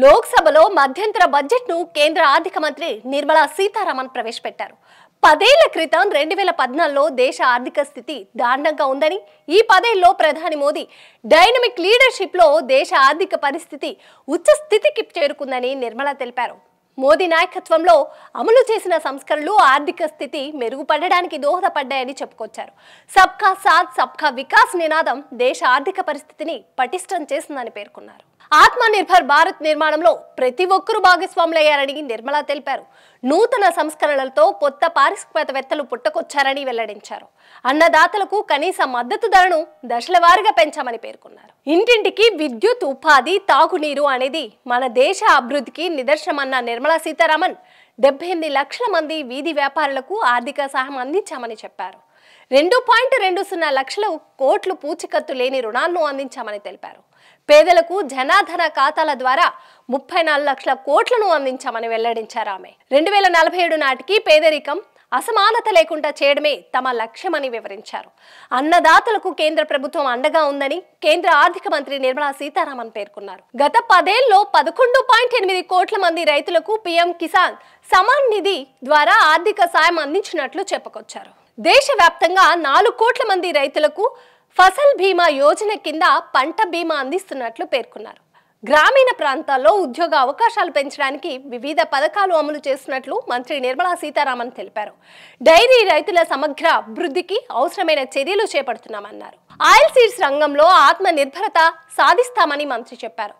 లోక్సభలో మధ్యంతర బడ్జెట్ను కేంద్ర ఆర్థిక మంత్రి నిర్మలా సీతారామన్ ప్రవేశపెట్టారు పదేళ్ల క్రితం రెండు వేల పద్నాలుగులో దేశ ఆర్థిక స్థితి దాండంగా ఉందని ఈ పదేళ్లలో ప్రధాని మోదీ డైనమిక్ లీడర్షిప్లో దేశ ఆర్థిక పరిస్థితి ఉచ్చస్థితికి స్థితికి చేరుకుందని నిర్మలా తెలిపారు మోదీ నాయకత్వంలో అమలు చేసిన సంస్కరణలు ఆర్థిక స్థితి మెరుగుపడడానికి దోహదపడ్డాయని చెప్పుకొచ్చారు సబ్కా సాత్ సబ్కా వికాస్ నినాదం దేశ ఆర్థిక పరిస్థితిని పటిష్టం చేసిందని పేర్కొన్నారు ఆత్మ నిర్భర్ భారత్ నిర్మాణంలో ప్రతి ఒక్కరూ భాగస్వాములయ్యారని నిర్మలా తెలిపారు నూతన సంస్కరణలతో కొత్త పారిశ్రామికవేత్తలు పుట్టకొచ్చారని వెల్లడించారు అన్నదాతలకు కనీస మద్దతు ధరను దశల వారీగా పెంచామని పేర్కొన్నారు ఇంటింటికి విద్యుత్ ఉపాధి తాగునీరు అనేది మన దేశ అభివృద్ధికి నిదర్శనమన్న నిర్మ నిర్మలా సీతారామన్ డెబ్బై ఎనిమిది లక్షల మంది వీధి వ్యాపారులకు ఆర్థిక సహాయం అందించామని చెప్పారు రెండు పాయింట్ రెండు సున్నా లక్షల కోట్లు పూచికత్తు లేని రుణాలను అందించామని తెలిపారు పేదలకు జనాధన ఖాతాల ద్వారా ముప్పై నాలుగు లక్షల కోట్లను అందించామని వెల్లడించారు ఆమె రెండు వేల నలభై ఏడు నాటికి పేదరికం అసమానత లేకుండా చేయడమే తమ లక్ష్యమని వివరించారు అన్నదాతలకు కేంద్ర ప్రభుత్వం అండగా ఉందని కేంద్ర ఆర్థిక మంత్రి నిర్మలా సీతారామన్ పేర్కొన్నారు గత పదేళ్లలో పదకొండు పాయింట్ ఎనిమిది కోట్ల మంది రైతులకు పీఎం కిసాన్ సమాన్ నిధి ద్వారా ఆర్థిక సాయం అందించినట్లు చెప్పుకొచ్చారు దేశవ్యాప్తంగా నాలుగు కోట్ల మంది రైతులకు ఫసల్ బీమా యోజన కింద పంట బీమా అందిస్తున్నట్లు పేర్కొన్నారు గ్రామీణ ప్రాంతాల్లో ఉద్యోగ అవకాశాలు పెంచడానికి వివిధ పథకాలు అమలు చేస్తున్నట్లు మంత్రి నిర్మలా సీతారామన్ తెలిపారు డైరీ రైతుల సమగ్ర అభివృద్ధికి అవసరమైన చర్యలు చేపడుతున్నామన్నారు ఆయిల్ సీడ్స్ రంగంలో ఆత్మ నిర్భరత సాధిస్తామని మంత్రి చెప్పారు